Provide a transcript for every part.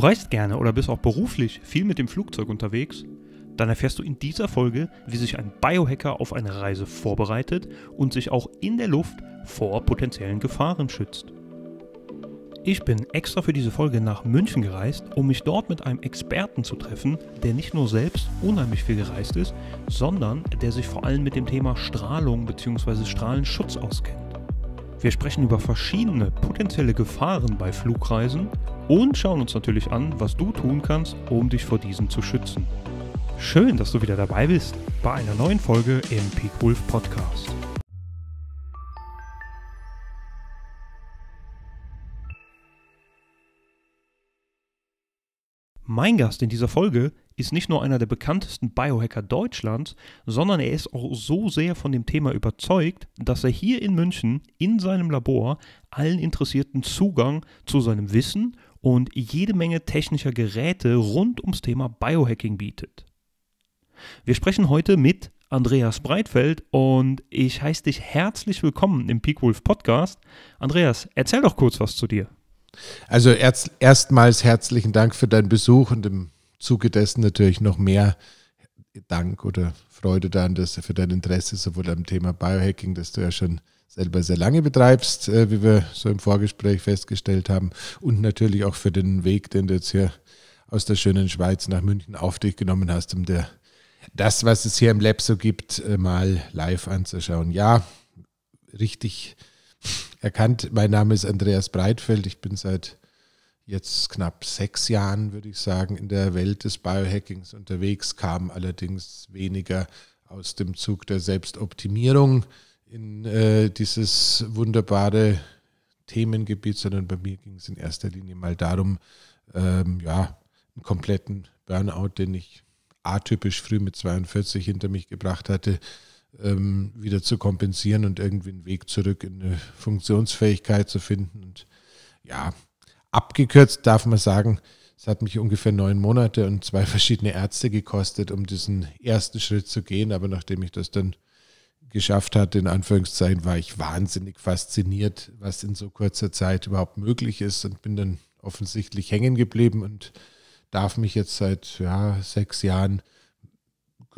Du reist gerne oder bist auch beruflich viel mit dem Flugzeug unterwegs? Dann erfährst du in dieser Folge, wie sich ein Biohacker auf eine Reise vorbereitet und sich auch in der Luft vor potenziellen Gefahren schützt. Ich bin extra für diese Folge nach München gereist, um mich dort mit einem Experten zu treffen, der nicht nur selbst unheimlich viel gereist ist, sondern der sich vor allem mit dem Thema Strahlung bzw. Strahlenschutz auskennt. Wir sprechen über verschiedene potenzielle Gefahren bei Flugreisen und schauen uns natürlich an, was du tun kannst, um dich vor diesen zu schützen. Schön, dass du wieder dabei bist bei einer neuen Folge im Peak Wolf Podcast. Mein Gast in dieser Folge ist nicht nur einer der bekanntesten Biohacker Deutschlands, sondern er ist auch so sehr von dem Thema überzeugt, dass er hier in München in seinem Labor allen Interessierten Zugang zu seinem Wissen und jede Menge technischer Geräte rund ums Thema Biohacking bietet. Wir sprechen heute mit Andreas Breitfeld und ich heiße dich herzlich willkommen im Peakwolf Podcast. Andreas, erzähl doch kurz was zu dir. Also erst, erstmals herzlichen Dank für deinen Besuch und im Zuge dessen natürlich noch mehr Dank oder Freude daran, dass für dein Interesse sowohl am Thema Biohacking, das du ja schon selber sehr lange betreibst, äh, wie wir so im Vorgespräch festgestellt haben, und natürlich auch für den Weg, den du jetzt hier aus der schönen Schweiz nach München auf dich genommen hast, um dir das, was es hier im Lab so gibt, äh, mal live anzuschauen. Ja, richtig erkannt. Mein Name ist Andreas Breitfeld. Ich bin seit jetzt knapp sechs Jahren, würde ich sagen, in der Welt des Biohackings unterwegs, kam allerdings weniger aus dem Zug der Selbstoptimierung in äh, dieses wunderbare Themengebiet, sondern bei mir ging es in erster Linie mal darum, ähm, ja, einen kompletten Burnout, den ich atypisch früh mit 42 hinter mich gebracht hatte, ähm, wieder zu kompensieren und irgendwie einen Weg zurück in eine Funktionsfähigkeit zu finden. Und ja, abgekürzt darf man sagen, es hat mich ungefähr neun Monate und zwei verschiedene Ärzte gekostet, um diesen ersten Schritt zu gehen. Aber nachdem ich das dann geschafft hatte, in Anführungszeichen, war ich wahnsinnig fasziniert, was in so kurzer Zeit überhaupt möglich ist und bin dann offensichtlich hängen geblieben und darf mich jetzt seit ja, sechs Jahren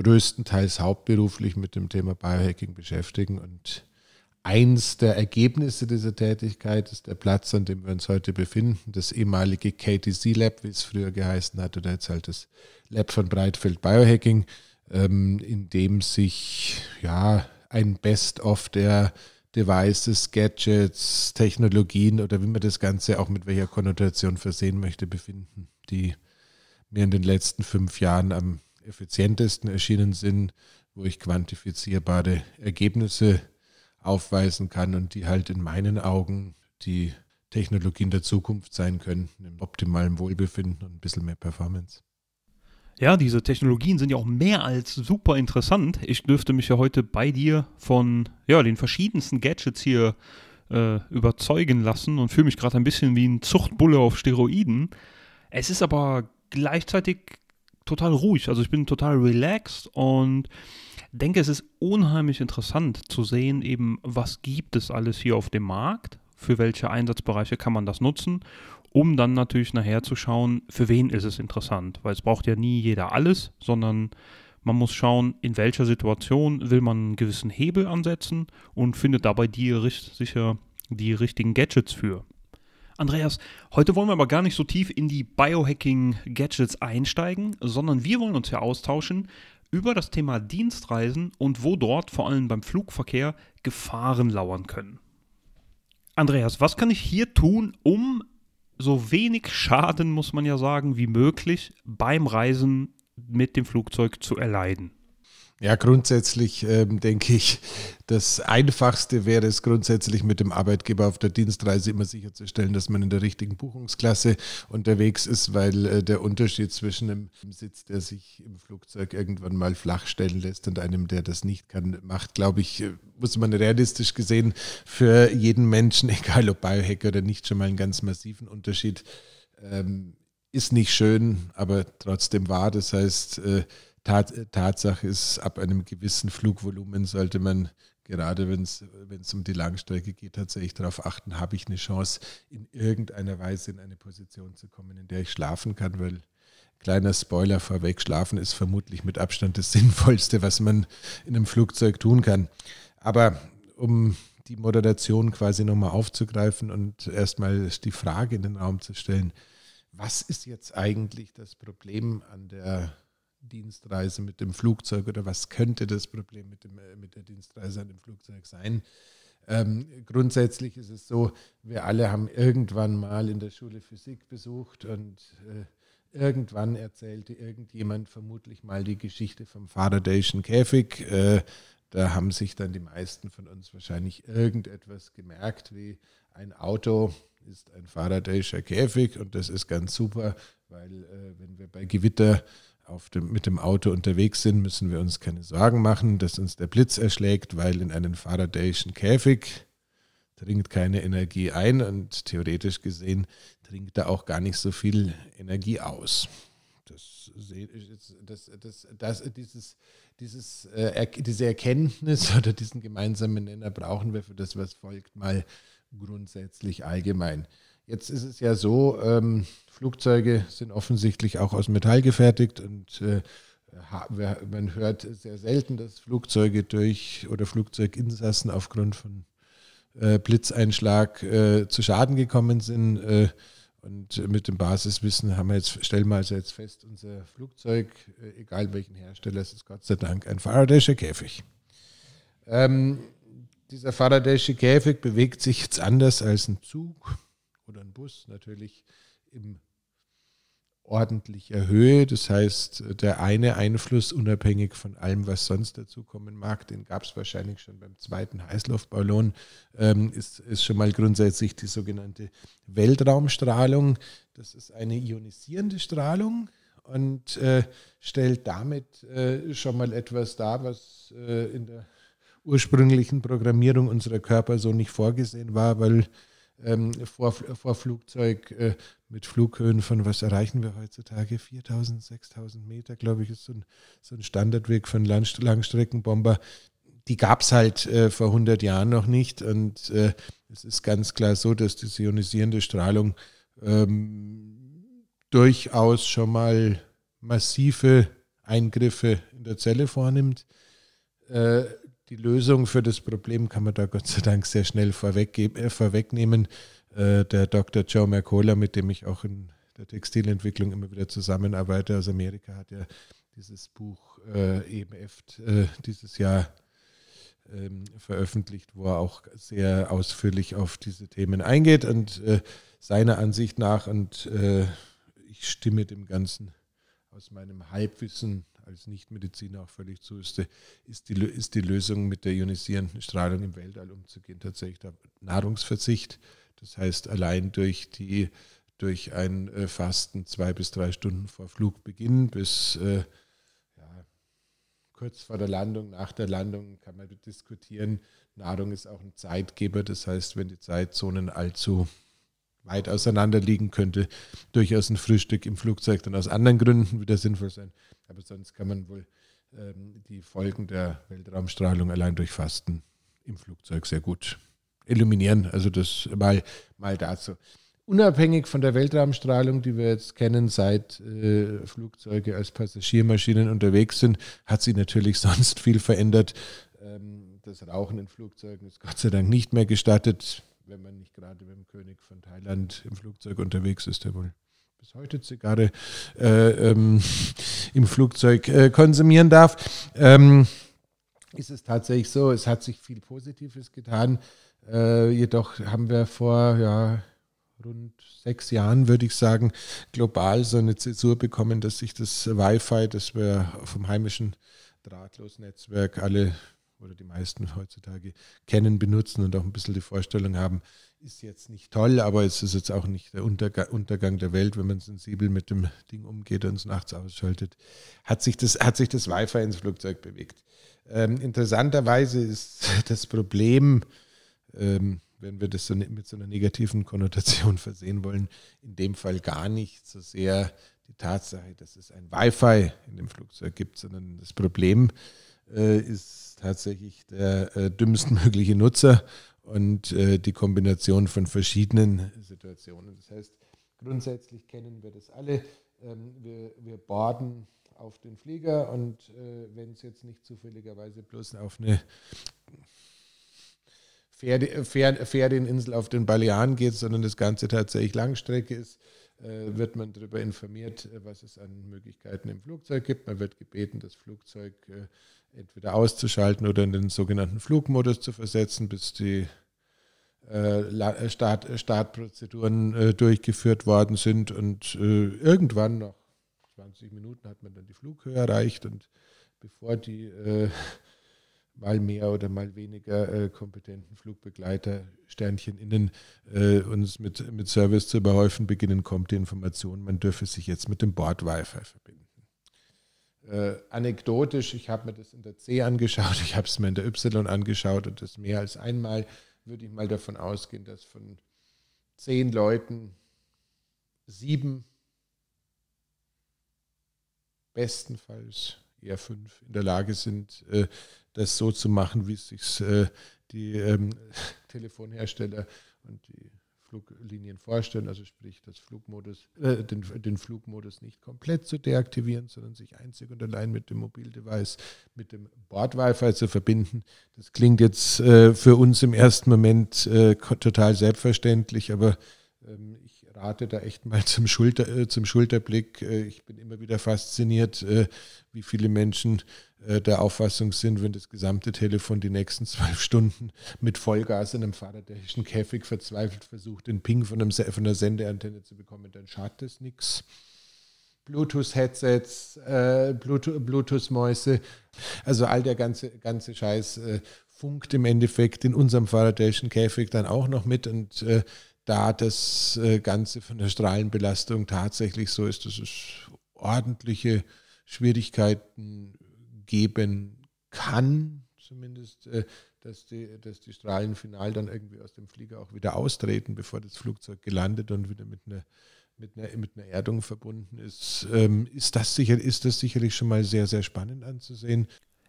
größtenteils hauptberuflich mit dem Thema Biohacking beschäftigen. Und eins der Ergebnisse dieser Tätigkeit ist der Platz, an dem wir uns heute befinden, das ehemalige KTC Lab, wie es früher geheißen hat, oder jetzt halt das Lab von Breitfeld Biohacking, ähm, in dem sich ja ein Best-of der Devices, Gadgets, Technologien oder wie man das Ganze auch mit welcher Konnotation versehen möchte, befinden, die mir in den letzten fünf Jahren am effizientesten erschienen sind, wo ich quantifizierbare Ergebnisse aufweisen kann und die halt in meinen Augen die Technologien der Zukunft sein könnten, im optimalen Wohlbefinden und ein bisschen mehr Performance. Ja, diese Technologien sind ja auch mehr als super interessant. Ich dürfte mich ja heute bei dir von ja, den verschiedensten Gadgets hier äh, überzeugen lassen und fühle mich gerade ein bisschen wie ein Zuchtbulle auf Steroiden. Es ist aber gleichzeitig total ruhig. Also ich bin total relaxed und denke, es ist unheimlich interessant zu sehen, eben was gibt es alles hier auf dem Markt, für welche Einsatzbereiche kann man das nutzen, um dann natürlich nachher zu schauen, für wen ist es interessant, weil es braucht ja nie jeder alles, sondern man muss schauen, in welcher Situation will man einen gewissen Hebel ansetzen und findet dabei die, sicher die richtigen Gadgets für. Andreas, heute wollen wir aber gar nicht so tief in die Biohacking-Gadgets einsteigen, sondern wir wollen uns ja austauschen über das Thema Dienstreisen und wo dort vor allem beim Flugverkehr Gefahren lauern können. Andreas, was kann ich hier tun, um so wenig Schaden, muss man ja sagen, wie möglich beim Reisen mit dem Flugzeug zu erleiden? Ja, grundsätzlich ähm, denke ich, das Einfachste wäre es grundsätzlich mit dem Arbeitgeber auf der Dienstreise immer sicherzustellen, dass man in der richtigen Buchungsklasse unterwegs ist, weil äh, der Unterschied zwischen einem Sitz, der sich im Flugzeug irgendwann mal flach stellen lässt und einem, der das nicht kann, macht, glaube ich, äh, muss man realistisch gesehen für jeden Menschen, egal ob Biohacker oder nicht, schon mal einen ganz massiven Unterschied. Ähm, ist nicht schön, aber trotzdem wahr. Das heißt, äh, Tatsache ist, ab einem gewissen Flugvolumen sollte man gerade wenn es um die Langstrecke geht, tatsächlich darauf achten, habe ich eine Chance, in irgendeiner Weise in eine Position zu kommen, in der ich schlafen kann, weil kleiner Spoiler vorweg, schlafen ist vermutlich mit Abstand das Sinnvollste, was man in einem Flugzeug tun kann. Aber um die Moderation quasi nochmal aufzugreifen und erstmal die Frage in den Raum zu stellen, was ist jetzt eigentlich das Problem an der Dienstreise mit dem Flugzeug oder was könnte das Problem mit, dem, äh, mit der Dienstreise an dem Flugzeug sein. Ähm, grundsätzlich ist es so, wir alle haben irgendwann mal in der Schule Physik besucht und äh, irgendwann erzählte irgendjemand vermutlich mal die Geschichte vom Faradayschen Käfig. Äh, da haben sich dann die meisten von uns wahrscheinlich irgendetwas gemerkt, wie ein Auto ist ein Faradayscher Käfig und das ist ganz super, weil äh, wenn wir bei Gewitter dem, mit dem Auto unterwegs sind, müssen wir uns keine Sorgen machen, dass uns der Blitz erschlägt, weil in einen Faradayischen Käfig dringt keine Energie ein und theoretisch gesehen dringt da auch gar nicht so viel Energie aus. Das, das, das, das dieses, dieses, äh, diese Erkenntnis oder diesen gemeinsamen Nenner brauchen wir für das, was folgt, mal grundsätzlich allgemein. Jetzt ist es ja so, ähm, Flugzeuge sind offensichtlich auch aus Metall gefertigt und äh, man hört sehr selten, dass Flugzeuge durch oder Flugzeuginsassen aufgrund von äh, Blitzeinschlag äh, zu Schaden gekommen sind. Äh, und mit dem Basiswissen haben wir jetzt, stellen wir also jetzt fest, unser Flugzeug, äh, egal welchen Hersteller, es ist Gott sei Dank ein Faradayscher Käfig. Ähm, dieser Faradayscher Käfig bewegt sich jetzt anders als ein Zug oder ein Bus natürlich in ordentlicher Höhe. Das heißt, der eine Einfluss, unabhängig von allem, was sonst dazukommen mag, den gab es wahrscheinlich schon beim zweiten Heißluftballon, ähm, ist, ist schon mal grundsätzlich die sogenannte Weltraumstrahlung. Das ist eine ionisierende Strahlung und äh, stellt damit äh, schon mal etwas dar, was äh, in der ursprünglichen Programmierung unserer Körper so nicht vorgesehen war, weil ähm, vor, vor Flugzeug äh, mit Flughöhen von, was erreichen wir heutzutage? 4000, 6000 Meter, glaube ich, ist so ein, so ein Standardweg von einen Langstreckenbomber. Die gab es halt äh, vor 100 Jahren noch nicht. Und äh, es ist ganz klar so, dass die ionisierende Strahlung ähm, durchaus schon mal massive Eingriffe in der Zelle vornimmt äh, die Lösung für das Problem kann man da Gott sei Dank sehr schnell äh, vorwegnehmen. Äh, der Dr. Joe Mercola, mit dem ich auch in der Textilentwicklung immer wieder zusammenarbeite aus Amerika, hat ja dieses Buch äh, EMF äh, dieses Jahr ähm, veröffentlicht, wo er auch sehr ausführlich auf diese Themen eingeht und äh, seiner Ansicht nach und äh, ich stimme dem Ganzen aus meinem Halbwissen als Nichtmediziner auch völlig zu, ist die, ist, die, ist die Lösung mit der ionisierenden Strahlung im Weltall umzugehen, tatsächlich der Nahrungsverzicht. Das heißt, allein durch die durch ein äh, Fasten zwei bis drei Stunden vor Flugbeginn bis äh, ja, kurz vor der Landung, nach der Landung kann man diskutieren. Nahrung ist auch ein Zeitgeber, das heißt, wenn die Zeitzonen allzu weit auseinander liegen könnte, durchaus ein Frühstück im Flugzeug dann aus anderen Gründen wieder sinnvoll sein. Aber sonst kann man wohl ähm, die Folgen der Weltraumstrahlung allein durch Fasten im Flugzeug sehr gut illuminieren. Also das mal, mal dazu. Unabhängig von der Weltraumstrahlung, die wir jetzt kennen, seit äh, Flugzeuge als Passagiermaschinen unterwegs sind, hat sich natürlich sonst viel verändert. Ähm, das Rauchen in Flugzeugen ist Gott sei Dank nicht mehr gestattet wenn man nicht gerade mit dem König von Thailand im Flugzeug unterwegs ist, der wohl bis heute Zigarre äh, ähm, im Flugzeug äh, konsumieren darf, ähm, ist es tatsächlich so, es hat sich viel Positives getan. Äh, jedoch haben wir vor ja, rund sechs Jahren, würde ich sagen, global so eine Zäsur bekommen, dass sich das Wi-Fi, das wir vom heimischen Drahtlosnetzwerk alle oder die meisten heutzutage kennen, benutzen und auch ein bisschen die Vorstellung haben, ist jetzt nicht toll, aber es ist jetzt auch nicht der Untergang der Welt, wenn man sensibel mit dem Ding umgeht und es nachts ausschaltet, hat sich das, hat sich das Wi-Fi ins Flugzeug bewegt. Ähm, interessanterweise ist das Problem, ähm, wenn wir das so ne-, mit so einer negativen Konnotation versehen wollen, in dem Fall gar nicht so sehr die Tatsache, dass es ein Wi-Fi in dem Flugzeug gibt, sondern das Problem äh, ist tatsächlich der äh, dümmstmögliche Nutzer und äh, die Kombination von verschiedenen Situationen. Das heißt, grundsätzlich kennen wir das alle. Ähm, wir, wir baden auf den Flieger und äh, wenn es jetzt nicht zufälligerweise bloß auf eine Ferieninsel auf den Balearen geht, sondern das Ganze tatsächlich Langstrecke ist, äh, wird man darüber informiert, äh, was es an Möglichkeiten im Flugzeug gibt. Man wird gebeten, das Flugzeug äh, entweder auszuschalten oder in den sogenannten Flugmodus zu versetzen, bis die Start, Startprozeduren durchgeführt worden sind. Und irgendwann nach 20 Minuten hat man dann die Flughöhe erreicht und bevor die mal mehr oder mal weniger äh, kompetenten Flugbegleiter, Sternchen innen, äh, uns mit, mit Service zu überhäufen beginnen, kommt die Information, man dürfe sich jetzt mit dem Bord-Wi-Fi verbinden. Äh, anekdotisch, ich habe mir das in der C angeschaut, ich habe es mir in der Y angeschaut und das mehr als einmal, würde ich mal davon ausgehen, dass von zehn Leuten sieben bestenfalls eher fünf, in der Lage sind, äh, das so zu machen, wie es sich äh, die ähm, Telefonhersteller und die Fluglinien vorstellen, also sprich das Flugmodus, äh, den, den, Flugmodus nicht komplett zu deaktivieren, sondern sich einzig und allein mit dem Mobildevice, mit dem Bord-Wi-Fi zu verbinden. Das klingt jetzt für uns im ersten Moment total selbstverständlich, aber ähm, ich rate da echt mal zum, Schulter, äh, zum Schulterblick. Äh, ich bin immer wieder fasziniert, äh, wie viele Menschen äh, der Auffassung sind, wenn das gesamte Telefon die nächsten zwölf Stunden mit Vollgas in einem fahrradtechnischen Käfig verzweifelt versucht, den Ping von, einem, von einer Sendeantenne zu bekommen, dann schadet es nichts. Bluetooth-Headsets, äh, Bluetooth-Mäuse, also all der ganze, ganze Scheiß äh, funkt im Endeffekt in unserem fahrradtechnischen Käfig dann auch noch mit und da das äh, Ganze von der Strahlenbelastung tatsächlich so ist, dass es ordentliche Schwierigkeiten geben kann, zumindest, äh, dass, die, dass die Strahlen final dann irgendwie aus dem Flieger auch wieder austreten, bevor das Flugzeug gelandet und wieder mit einer mit einer, mit einer Erdung verbunden ist, ähm, ist, das sicher, ist das sicherlich schon mal sehr, sehr spannend anzusehen.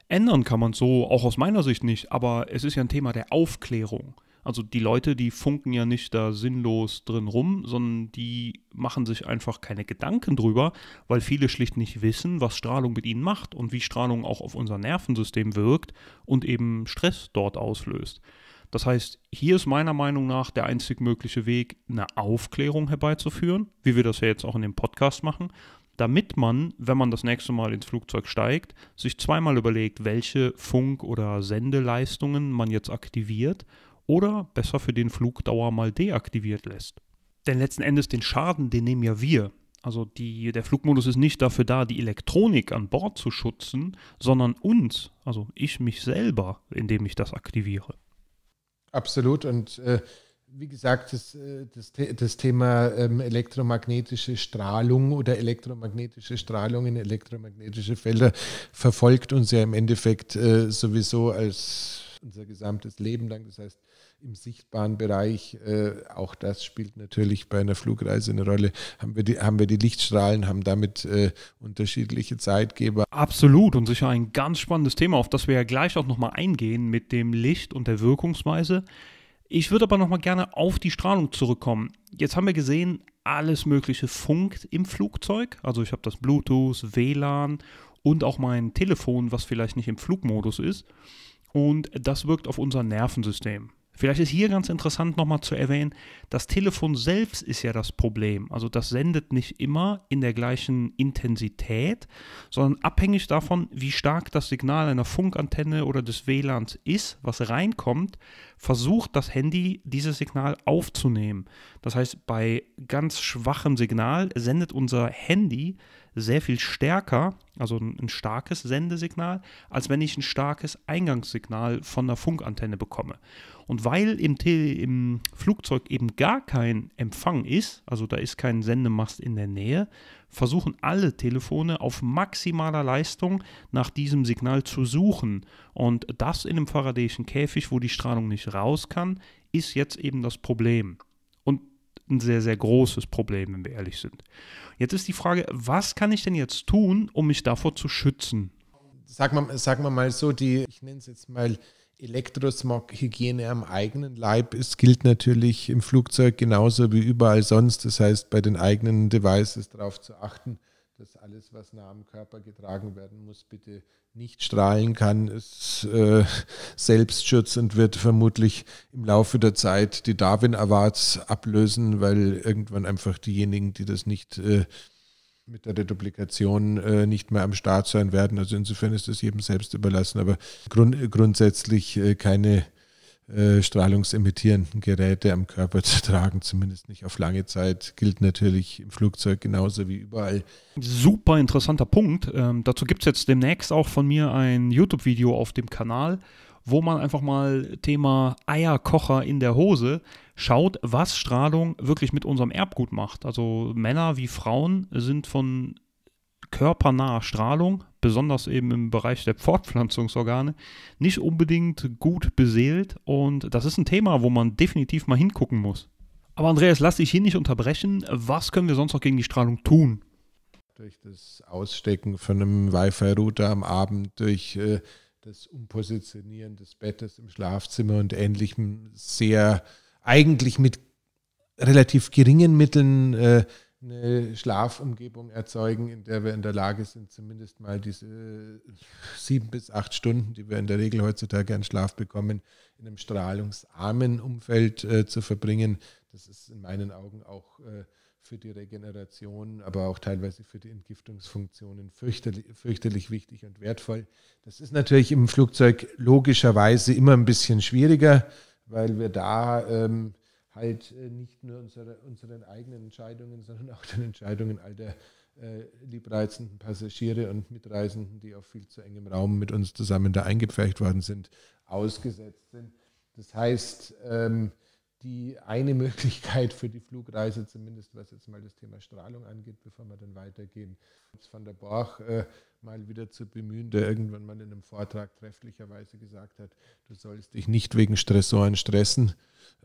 Ändern kann man so auch aus meiner Sicht nicht, aber es ist ja ein Thema der Aufklärung. Also die Leute, die funken ja nicht da sinnlos drin rum, sondern die machen sich einfach keine Gedanken drüber, weil viele schlicht nicht wissen, was Strahlung mit ihnen macht und wie Strahlung auch auf unser Nervensystem wirkt und eben Stress dort auslöst. Das heißt, hier ist meiner Meinung nach der einzig mögliche Weg, eine Aufklärung herbeizuführen, wie wir das ja jetzt auch in dem Podcast machen, damit man, wenn man das nächste Mal ins Flugzeug steigt, sich zweimal überlegt, welche Funk- oder Sendeleistungen man jetzt aktiviert oder besser für den Flugdauer mal deaktiviert lässt. Denn letzten Endes den Schaden, den nehmen ja wir. Also die, der Flugmodus ist nicht dafür da, die Elektronik an Bord zu schützen, sondern uns, also ich mich selber, indem ich das aktiviere. Absolut. Und äh, wie gesagt, das, äh, das, das Thema ähm, elektromagnetische Strahlung oder elektromagnetische Strahlung in elektromagnetische Felder verfolgt uns ja im Endeffekt äh, sowieso als unser gesamtes Leben lang. Das heißt, im sichtbaren Bereich, äh, auch das spielt natürlich bei einer Flugreise eine Rolle. Haben wir die, haben wir die Lichtstrahlen, haben damit äh, unterschiedliche Zeitgeber. Absolut und sicher ein ganz spannendes Thema, auf das wir ja gleich auch nochmal eingehen mit dem Licht und der Wirkungsweise. Ich würde aber nochmal gerne auf die Strahlung zurückkommen. Jetzt haben wir gesehen, alles Mögliche funkt im Flugzeug. Also ich habe das Bluetooth, WLAN und auch mein Telefon, was vielleicht nicht im Flugmodus ist und das wirkt auf unser Nervensystem. Vielleicht ist hier ganz interessant nochmal zu erwähnen, das Telefon selbst ist ja das Problem. Also das sendet nicht immer in der gleichen Intensität, sondern abhängig davon, wie stark das Signal einer Funkantenne oder des WLANs ist, was reinkommt, versucht das Handy dieses Signal aufzunehmen. Das heißt, bei ganz schwachem Signal sendet unser Handy sehr viel stärker, also ein starkes Sendesignal, als wenn ich ein starkes Eingangssignal von der Funkantenne bekomme. Und weil im, Tele im Flugzeug eben gar kein Empfang ist, also da ist kein Sendemast in der Nähe, versuchen alle Telefone auf maximaler Leistung nach diesem Signal zu suchen. Und das in einem faradäischen Käfig, wo die Strahlung nicht raus kann, ist jetzt eben das Problem ein sehr, sehr großes Problem, wenn wir ehrlich sind. Jetzt ist die Frage, was kann ich denn jetzt tun, um mich davor zu schützen? Sagen wir, sagen mal so, die, ich nenne es jetzt mal Elektrosmog-Hygiene am eigenen Leib. Es gilt natürlich im Flugzeug genauso wie überall sonst. Das heißt, bei den eigenen Devices darauf zu achten, dass alles, was nah am Körper getragen werden muss, bitte nicht strahlen kann, ist äh, und wird vermutlich im Laufe der Zeit die Darwin Awards ablösen, weil irgendwann einfach diejenigen, die das nicht äh, mit der Reduplikation äh, nicht mehr am Start sein werden. Also insofern ist das jedem selbst überlassen, aber grund grundsätzlich äh, keine äh, strahlungsemittierenden Geräte am Körper zu tragen, zumindest nicht auf lange Zeit. Gilt natürlich im Flugzeug genauso wie überall. Super interessanter Punkt. Ähm, dazu gibt es jetzt demnächst auch von mir ein YouTube-Video auf dem Kanal, wo man einfach mal Thema Eierkocher in der Hose schaut, was Strahlung wirklich mit unserem Erbgut macht. Also Männer wie Frauen sind von körpernahe Strahlung, besonders eben im Bereich der Fortpflanzungsorgane, nicht unbedingt gut beseelt. Und das ist ein Thema, wo man definitiv mal hingucken muss. Aber Andreas, lass dich hier nicht unterbrechen. Was können wir sonst noch gegen die Strahlung tun? Durch das Ausstecken von einem Wi-Fi-Router am Abend, durch äh, das Umpositionieren des Bettes im Schlafzimmer und ähnlichem sehr eigentlich mit relativ geringen Mitteln äh, eine Schlafumgebung erzeugen, in der wir in der Lage sind, zumindest mal diese sieben bis acht Stunden, die wir in der Regel heutzutage an Schlaf bekommen, in einem strahlungsarmen Umfeld äh, zu verbringen. Das ist in meinen Augen auch äh, für die Regeneration, aber auch teilweise für die Entgiftungsfunktionen fürchterlich, fürchterlich wichtig und wertvoll. Das ist natürlich im Flugzeug logischerweise immer ein bisschen schwieriger, weil wir da... Ähm, halt äh, nicht nur unsere, unseren eigenen Entscheidungen, sondern auch den Entscheidungen all der äh, liebreizenden Passagiere und Mitreisenden, die auf viel zu engem Raum mit uns zusammen da eingepfercht worden sind, ausgesetzt sind. Das heißt, ähm, die eine Möglichkeit für die Flugreise, zumindest was jetzt mal das Thema Strahlung angeht, bevor wir dann weitergehen. Jetzt von der Borch äh, mal wieder zu bemühen, der irgendwann mal in einem Vortrag trefflicherweise gesagt hat, du sollst dich nicht wegen Stressoren stressen,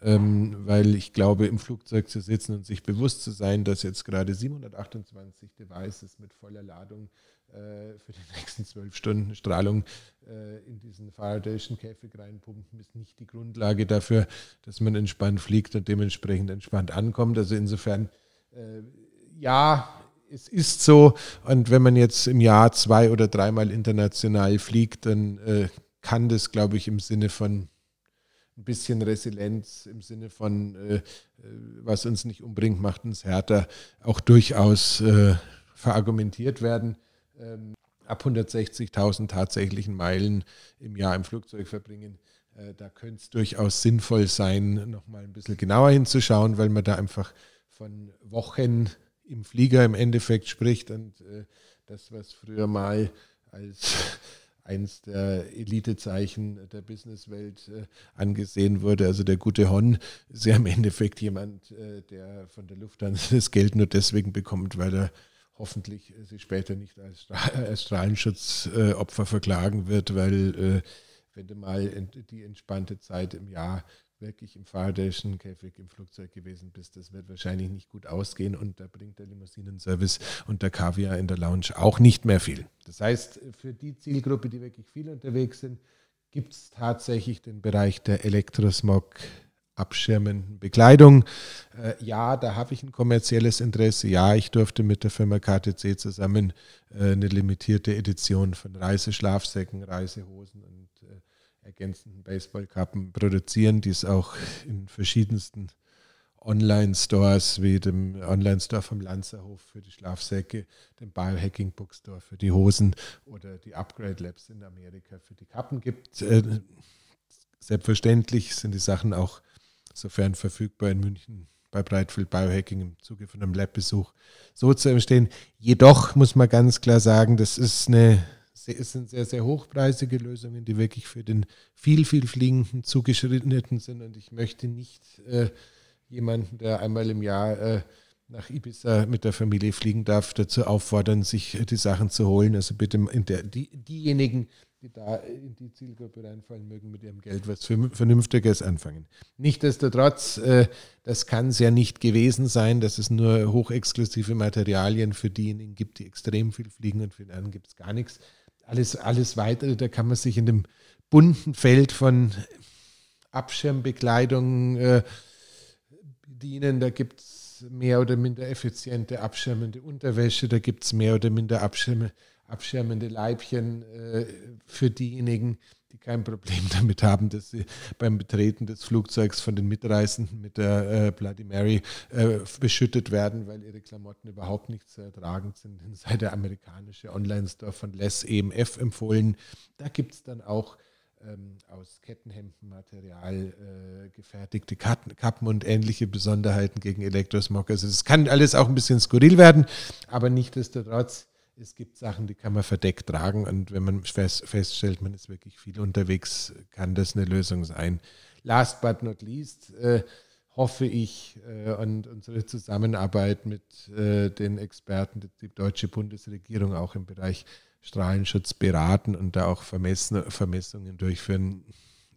ähm, weil ich glaube, im Flugzeug zu sitzen und sich bewusst zu sein, dass jetzt gerade 728 Devices mit voller Ladung äh, für die nächsten zwölf Stunden Strahlung äh, in diesen Faradayschen Käfig reinpumpen, ist nicht die Grundlage dafür, dass man entspannt fliegt und dementsprechend entspannt ankommt. Also insofern, äh, ja, es ist so. Und wenn man jetzt im Jahr zwei oder dreimal international fliegt, dann kann das, glaube ich, im Sinne von ein bisschen Resilienz im Sinne von, äh, was uns nicht umbringt, macht uns härter, auch durchaus äh, verargumentiert werden ähm, ab 160.000 tatsächlichen Meilen im Jahr im Flugzeug verbringen. Äh, da könnte es durchaus sinnvoll sein, nochmal ein bisschen genauer hinzuschauen, weil man da einfach von Wochen im Flieger im Endeffekt spricht und äh, das, was früher mal als eins der Elitezeichen der Businesswelt äh, angesehen wurde. Also der gute Hon ist ja im Endeffekt jemand, äh, der von der Lufthansa das Geld nur deswegen bekommt, weil er hoffentlich sie später nicht als, Strahlenschutzopfer äh, verklagen wird, weil äh, wenn du mal die entspannte Zeit im Jahr wirklich im fahrerischen Käfig im Flugzeug gewesen bist, das wird wahrscheinlich nicht gut ausgehen und da bringt der Limousinenservice und der Kaviar in der Lounge auch nicht mehr viel. Das heißt, für die Zielgruppe, die wirklich viel unterwegs sind, gibt es tatsächlich den Bereich der Elektrosmog abschirmenden Bekleidung. Äh, ja, da habe ich ein kommerzielles Interesse. Ja, ich durfte mit der Firma KTC zusammen äh, eine limitierte Edition von Reiseschlafsäcken, Reisehosen und äh, ergänzenden Baseballkappen produzieren, die es auch in verschiedensten Online-Stores wie dem Online-Store vom Lanzerhof für die Schlafsäcke, dem Biohacking Bookstore für die Hosen oder die Upgrade Labs in Amerika für die Kappen gibt. Äh, selbstverständlich sind die Sachen auch sofern verfügbar in München bei Breitfield Biohacking im Zuge von einem Labbesuch so zu entstehen. Jedoch muss man ganz klar sagen, das ist eine es sind sehr, sehr hochpreisige Lösungen, die wirklich für den viel, viel fliegenden Zugeschrittenen sind. Und ich möchte nicht äh, jemanden, der einmal im Jahr äh, nach Ibiza mit der Familie fliegen darf, dazu auffordern, sich äh, die Sachen zu holen. Also bitte der, die, diejenigen, die da in die Zielgruppe reinfallen, mögen mit ihrem Geld was Vernünftiges anfangen. Nichtsdestotrotz, äh, das kann es ja nicht gewesen sein, dass es nur hochexklusive Materialien für diejenigen gibt, die extrem viel fliegen und für die anderen gibt es gar nichts. Alles, alles weitere, da kann man sich in dem bunten Feld von Abschirmbekleidung äh, bedienen. Da gibt es mehr oder minder effiziente abschirmende Unterwäsche, da gibt es mehr oder minder abschirmende abschirmende Leibchen äh, für diejenigen, die kein Problem damit haben, dass sie beim Betreten des Flugzeugs von den Mitreisenden mit der äh, Bloody Mary äh, beschüttet werden, weil ihre Klamotten überhaupt nicht zu ertragen sind. Dann sei der amerikanische Online-Store von Les EMF empfohlen. Da gibt es dann auch ähm, aus Kettenhemdenmaterial äh, gefertigte Kappen und ähnliche Besonderheiten gegen Elektrosmog. Also es kann alles auch ein bisschen skurril werden, aber nichtsdestotrotz es gibt Sachen, die kann man verdeckt tragen und wenn man feststellt, man ist wirklich viel unterwegs, kann das eine Lösung sein. Last but not least äh, hoffe ich äh, und unsere Zusammenarbeit mit äh, den Experten, die die deutsche Bundesregierung auch im Bereich Strahlenschutz beraten und da auch Vermessen, Vermessungen durchführen,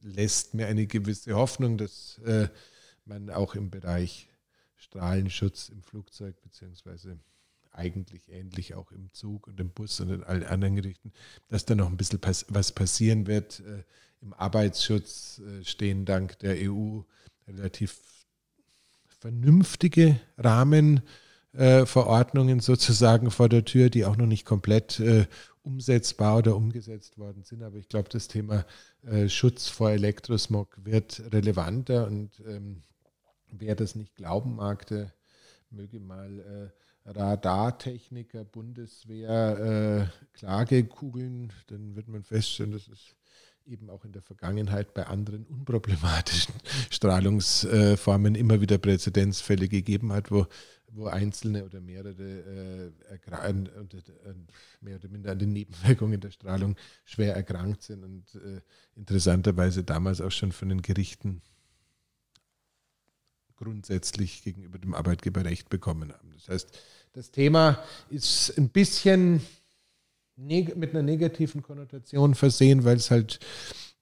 lässt mir eine gewisse Hoffnung, dass äh, man auch im Bereich Strahlenschutz im Flugzeug beziehungsweise eigentlich ähnlich auch im Zug und im Bus und in allen anderen Gerichten, dass da noch ein bisschen was passieren wird. Äh, Im Arbeitsschutz äh, stehen dank der EU relativ vernünftige Rahmenverordnungen äh, sozusagen vor der Tür, die auch noch nicht komplett umsetzbar oder umgesetzt worden sind. Aber ich glaube, das Thema Schutz vor Elektrosmog wird relevanter und ähm, wer das nicht glauben mag, der möge mal Radartechniker Bundeswehr äh, Klagekugeln, dann wird man feststellen, dass es eben auch in der Vergangenheit bei anderen unproblematischen Strahlungsformen immer wieder Präzedenzfälle gegeben hat, wo, wo einzelne oder mehrere äh, mehr oder minder an den Nebenwirkungen der Strahlung schwer erkrankt sind und äh, interessanterweise damals auch schon von den Gerichten grundsätzlich gegenüber dem Arbeitgeber Recht bekommen haben. Das heißt, das Thema ist ein bisschen mit einer negativen Konnotation versehen, weil es halt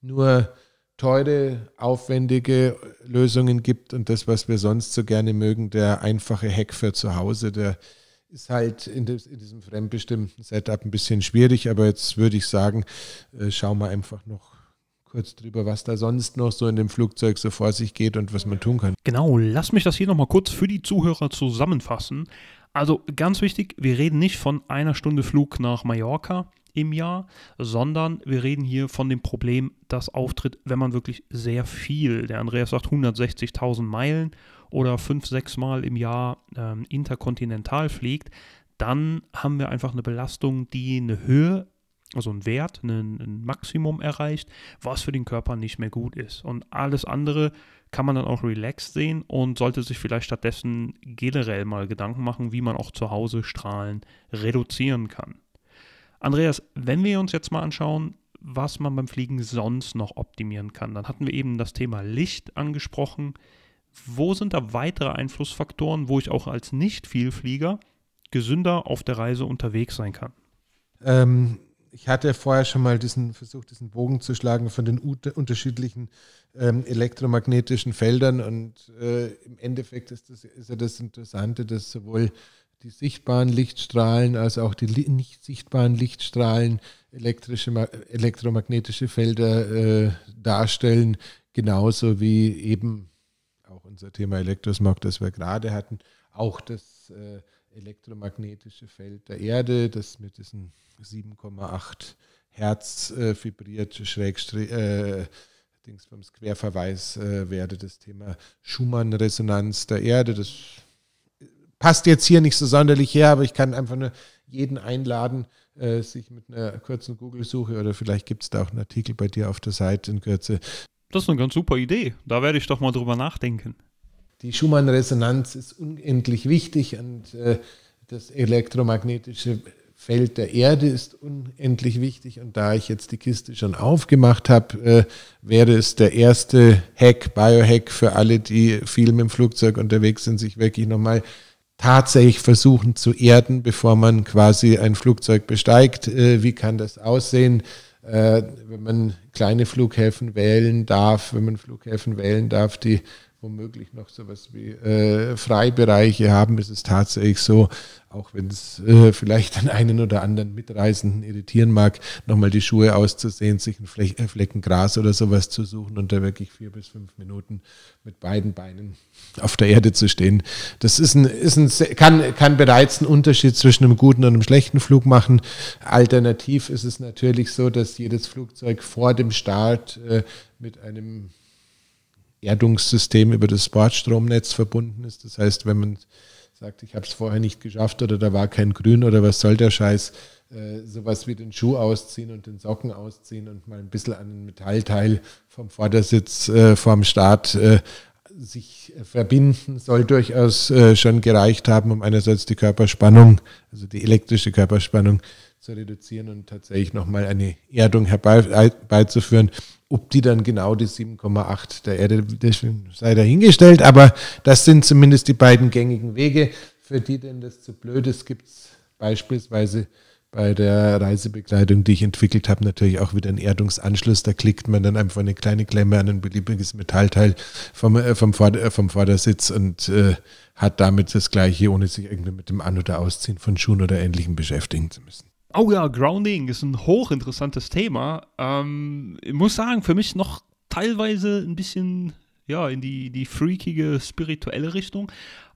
nur teure, aufwendige Lösungen gibt und das, was wir sonst so gerne mögen, der einfache Hack für zu Hause, der ist halt in, des, in diesem fremdbestimmten Setup ein bisschen schwierig, aber jetzt würde ich sagen, äh, schauen wir einfach noch kurz drüber, was da sonst noch so in dem Flugzeug so vor sich geht und was man tun kann. Genau, lass mich das hier nochmal kurz für die Zuhörer zusammenfassen. Also ganz wichtig, wir reden nicht von einer Stunde Flug nach Mallorca im Jahr, sondern wir reden hier von dem Problem, das auftritt, wenn man wirklich sehr viel, der Andreas sagt 160.000 Meilen oder fünf, sechs Mal im Jahr ähm, interkontinental fliegt, dann haben wir einfach eine Belastung, die eine Höhe also einen Wert, ein, ein, Maximum erreicht, was für den Körper nicht mehr gut ist. Und alles andere kann man dann auch relaxed sehen und sollte sich vielleicht stattdessen generell mal Gedanken machen, wie man auch zu Hause Strahlen reduzieren kann. Andreas, wenn wir uns jetzt mal anschauen, was man beim Fliegen sonst noch optimieren kann, dann hatten wir eben das Thema Licht angesprochen. Wo sind da weitere Einflussfaktoren, wo ich auch als Nicht-Vielflieger gesünder auf der Reise unterwegs sein kann? Ähm, ich hatte vorher schon mal diesen versucht, diesen Bogen zu schlagen von den unterschiedlichen ähm, elektromagnetischen Feldern und äh, im Endeffekt ist, das, ist ja das Interessante, dass sowohl die sichtbaren Lichtstrahlen als auch die li nicht sichtbaren Lichtstrahlen elektrische, elektromagnetische Felder äh, darstellen, genauso wie eben auch unser Thema Elektrosmog, das wir gerade hatten, auch das äh, elektromagnetische Feld der Erde, das mit diesen 7,8 Hertz äh, vibriert, Schrägstrich, äh, Dingsbums, Querverweis äh, wäre das Thema Schumann-Resonanz der Erde. Das äh, passt jetzt hier nicht so sonderlich her, aber ich kann einfach nur jeden einladen, äh, sich mit einer kurzen Google-Suche oder vielleicht gibt es da auch einen Artikel bei dir auf der Seite in Kürze. Das ist eine ganz super Idee. Da werde ich doch mal drüber nachdenken die Schumann-Resonanz ist unendlich wichtig und äh, das elektromagnetische Feld der Erde ist unendlich wichtig. Und da ich jetzt die Kiste schon aufgemacht habe, äh, wäre es der erste Hack, Biohack für alle, die viel mit dem Flugzeug unterwegs sind, sich wirklich nochmal tatsächlich versuchen zu erden, bevor man quasi ein Flugzeug besteigt. Äh, wie kann das aussehen? Äh, wenn man kleine Flughäfen wählen darf, wenn man Flughäfen wählen darf, die womöglich noch so sowas wie äh, Freibereiche haben, ist es tatsächlich so, auch wenn es äh, vielleicht den einen oder anderen Mitreisenden irritieren mag, nochmal die Schuhe auszusehen, sich einen Fle äh, Flecken Gras oder sowas zu suchen und da wirklich vier bis fünf Minuten mit beiden Beinen auf der Erde zu stehen. Das ist ein, ist ein kann, kann bereits einen Unterschied zwischen einem guten und einem schlechten Flug machen. Alternativ ist es natürlich so, dass jedes Flugzeug vor dem Start äh, mit einem Erdungssystem über das Sportstromnetz verbunden ist. Das heißt, wenn man sagt, ich habe es vorher nicht geschafft oder da war kein Grün oder was soll der Scheiß, äh, sowas wie den Schuh ausziehen und den Socken ausziehen und mal ein bisschen an den Metallteil vom Vordersitz äh, vom Start äh, sich äh, verbinden, soll durchaus äh, schon gereicht haben, um einerseits die Körperspannung, also die elektrische Körperspannung zu reduzieren und tatsächlich nochmal eine Erdung herbeizuführen. Äh, Ob die dann genau die 7,8 der Erde, das sei dahingestellt, aber das sind zumindest die beiden gängigen Wege. Für die denn das zu blöd ist, gibt es beispielsweise bei der Reisebekleidung, die ich entwickelt habe, natürlich auch wieder einen Erdungsanschluss. Da klickt man dann einfach eine kleine Klemme an ein beliebiges Metallteil vom, äh, vom, Vorder-, äh, vom Vordersitz und äh, hat damit das Gleiche, ohne sich irgendwie mit dem An- oder Ausziehen von Schuhen oder Ähnlichem beschäftigen zu müssen. Oh ja, Grounding ist ein hochinteressantes Thema. Ähm, ich muss sagen, für mich noch teilweise ein bisschen ja, in die, die freakige, spirituelle Richtung.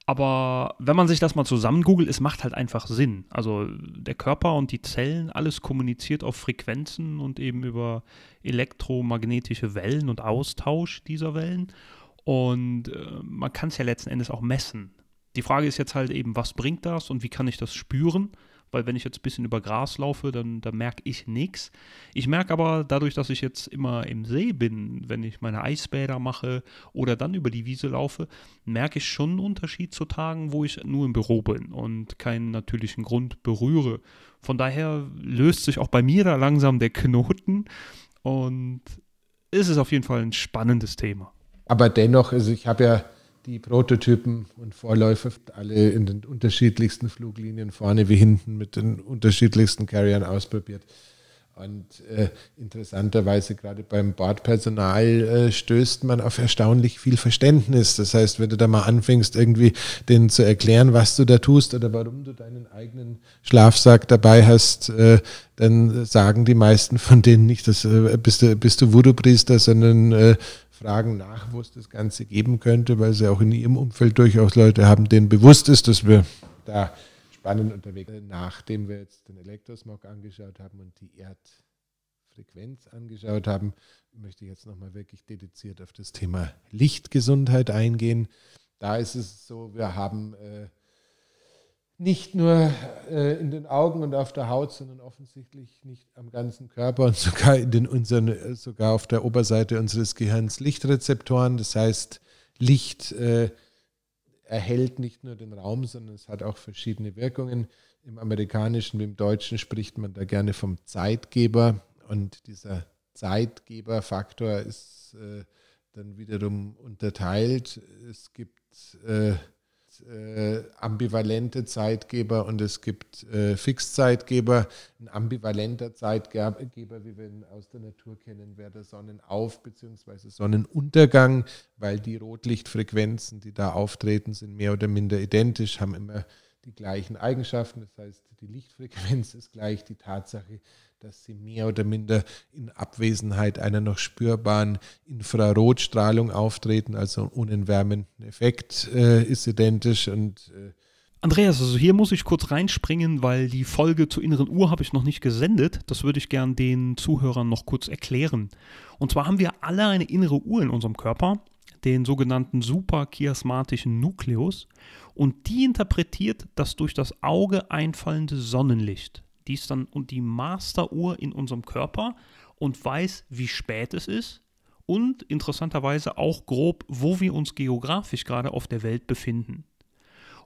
Aber wenn man sich das mal zusammen googelt, es macht halt einfach Sinn. Also der Körper und die Zellen, alles kommuniziert auf Frequenzen und eben über elektromagnetische Wellen und Austausch dieser Wellen. Und äh, man kann es ja letzten Endes auch messen. Die Frage ist jetzt halt eben, was bringt das und wie kann ich das spüren? weil wenn ich jetzt ein bisschen über Gras laufe, dann, dann merke ich nichts. Ich merke aber dadurch, dass ich jetzt immer im See bin, wenn ich meine Eisbäder mache oder dann über die Wiese laufe, merke ich schon einen Unterschied zu Tagen, wo ich nur im Büro bin und keinen natürlichen Grund berühre. Von daher löst sich auch bei mir da langsam der Knoten und ist es auf jeden Fall ein spannendes Thema. Aber dennoch, also ich habe ja die Prototypen und Vorläufer alle in den unterschiedlichsten Fluglinien vorne wie hinten mit den unterschiedlichsten Carriern ausprobiert. Und äh, interessanterweise gerade beim Bordpersonal äh, stößt man auf erstaunlich viel Verständnis. Das heißt, wenn du da mal anfängst, irgendwie denen zu erklären, was du da tust oder warum du deinen eigenen Schlafsack dabei hast, äh, dann sagen die meisten von denen nicht, dass äh, bist du, bist du Voodoo-Priester, sondern äh, fragen nach, wo es das Ganze geben könnte, weil sie auch in ihrem Umfeld durchaus Leute haben, denen bewusst ist, dass wir da spannend unterwegs sind. Nachdem wir jetzt den Elektrosmog angeschaut haben und die Erdfrequenz angeschaut haben, möchte ich jetzt nochmal wirklich dediziert auf das Thema Lichtgesundheit eingehen. Da ist es so, wir haben... Äh, nicht nur äh, in den Augen und auf der Haut, sondern offensichtlich nicht am ganzen Körper und sogar, in den, unseren, äh, sogar auf der Oberseite unseres Gehirns Lichtrezeptoren. Das heißt, Licht äh, erhält nicht nur den Raum, sondern es hat auch verschiedene Wirkungen. Im Amerikanischen wie im Deutschen spricht man da gerne vom Zeitgeber und dieser Zeitgeberfaktor ist äh, dann wiederum unterteilt. Es gibt äh, äh, ambivalente Zeitgeber und es gibt äh, Fixzeitgeber. Ein ambivalenter Zeitgeber, wie wir ihn aus der Natur kennen, wäre der Sonnenauf- bzw. Sonnenuntergang, weil die Rotlichtfrequenzen, die da auftreten, sind mehr oder minder identisch, haben immer die gleichen Eigenschaften. Das heißt, die Lichtfrequenz ist gleich, die Tatsache, dass sie mehr oder minder in Abwesenheit einer noch spürbaren Infrarotstrahlung auftreten, also einen unentwärmenden Effekt äh, ist identisch und äh Andreas, also hier muss ich kurz reinspringen, weil die Folge zur inneren Uhr habe ich noch nicht gesendet. Das würde ich gern den Zuhörern noch kurz erklären. Und zwar haben wir alle eine innere Uhr in unserem Körper, den sogenannten superchiasmatischen Nukleus, und die interpretiert das durch das Auge einfallende Sonnenlicht die ist dann und die Masteruhr in unserem Körper und weiß, wie spät es ist und interessanterweise auch grob, wo wir uns geografisch gerade auf der Welt befinden.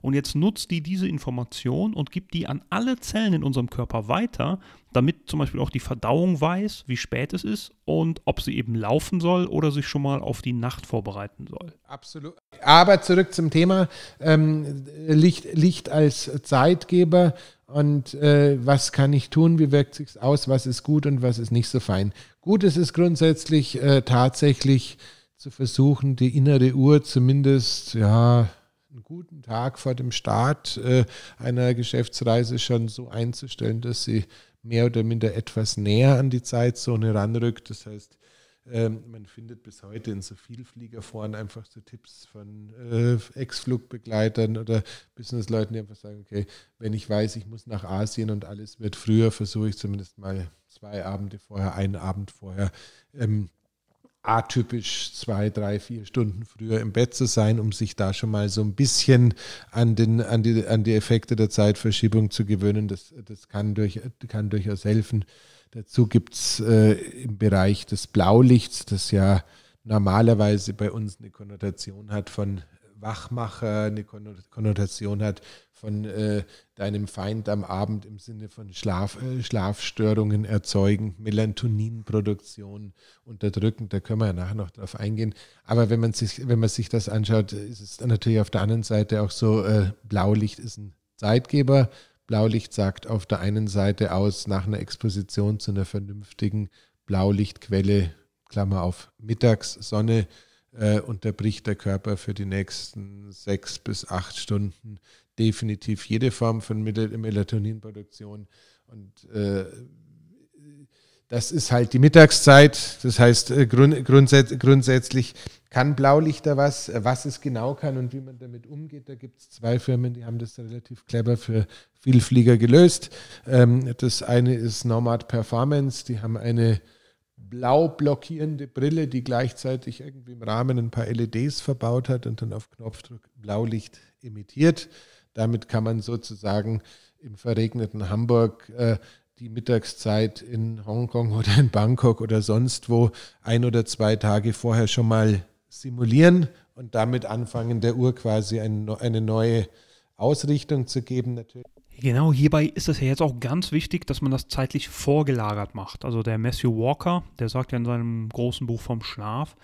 Und jetzt nutzt die diese Information und gibt die an alle Zellen in unserem Körper weiter, damit zum Beispiel auch die Verdauung weiß, wie spät es ist und ob sie eben laufen soll oder sich schon mal auf die Nacht vorbereiten soll. Absolut. Aber zurück zum Thema ähm, Licht, Licht als Zeitgeber und äh, was kann ich tun, wie wirkt sich aus, was ist gut und was ist nicht so fein. Gut ist es grundsätzlich äh, tatsächlich zu versuchen, die innere Uhr zumindest ja einen guten Tag vor dem Start äh, einer Geschäftsreise schon so einzustellen, dass sie mehr oder minder etwas näher an die Zeitzone ranrückt. Das heißt, ähm, man findet bis heute in so Vielfliegerforen einfach so Tipps von äh, Ex-Flugbegleitern oder Businessleuten, die einfach sagen, okay, wenn ich weiß, ich muss nach Asien und alles wird früher, versuche ich zumindest mal zwei Abende vorher, einen Abend vorher, ähm, atypisch zwei, drei, vier Stunden früher im Bett zu sein, um sich da schon mal so ein bisschen an, den, an, die, an die Effekte der Zeitverschiebung zu gewöhnen. Das, das kann, durch, kann durchaus helfen. Dazu gibt es äh, im Bereich des Blaulichts, das ja normalerweise bei uns eine Konnotation hat von Wachmacher, eine Konnotation hat von äh, deinem Feind am Abend im Sinne von Schlaf, äh, Schlafstörungen erzeugen, Melatoninproduktion unterdrücken. Da können wir ja nachher noch drauf eingehen. Aber wenn man sich, wenn man sich das anschaut, ist es natürlich auf der anderen Seite auch so, äh, Blaulicht ist ein Zeitgeber, Blaulicht sagt auf der einen Seite aus nach einer Exposition zu einer vernünftigen Blaulichtquelle, Klammer auf Mittagssonne, äh, unterbricht der Körper für die nächsten sechs bis acht Stunden definitiv jede Form von Melatoninproduktion. Und äh, das ist halt die Mittagszeit. Das heißt, äh, grund, grundsätzlich, grundsätzlich kann da was, äh, was es genau kann und wie man damit umgeht. Da gibt es zwei Firmen, die haben das relativ clever für Vielflieger gelöst. Ähm, das eine ist Nomad Performance, die haben eine blau blockierende Brille, die gleichzeitig irgendwie im Rahmen ein paar LEDs verbaut hat und dann auf Knopfdruck Blaulicht emittiert. Damit kann man sozusagen im verregneten Hamburg äh, die Mittagszeit in Hongkong oder in Bangkok oder sonst wo ein oder zwei Tage vorher schon mal simulieren und damit anfangen, der Uhr quasi eine, neue Ausrichtung zu geben. Natürlich. Genau, hierbei ist es ja jetzt auch ganz wichtig, dass man das zeitlich vorgelagert macht. Also der Matthew Walker, der sagt ja in seinem großen Buch vom Schlaf,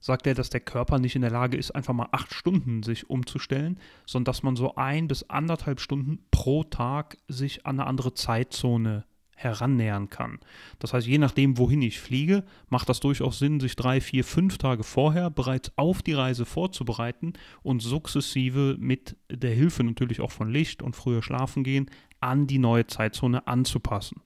sagt er, dass der Körper nicht in der Lage ist, einfach mal acht Stunden sich umzustellen, sondern dass man so ein bis anderthalb Stunden pro Tag sich an eine andere Zeitzone herannähern kann. Das heißt, je nachdem, wohin ich fliege, macht das durchaus Sinn, sich drei, vier, fünf Tage vorher bereits auf die Reise vorzubereiten und sukzessive mit der Hilfe natürlich auch von Licht und früher schlafen gehen an die neue Zeitzone anzupassen.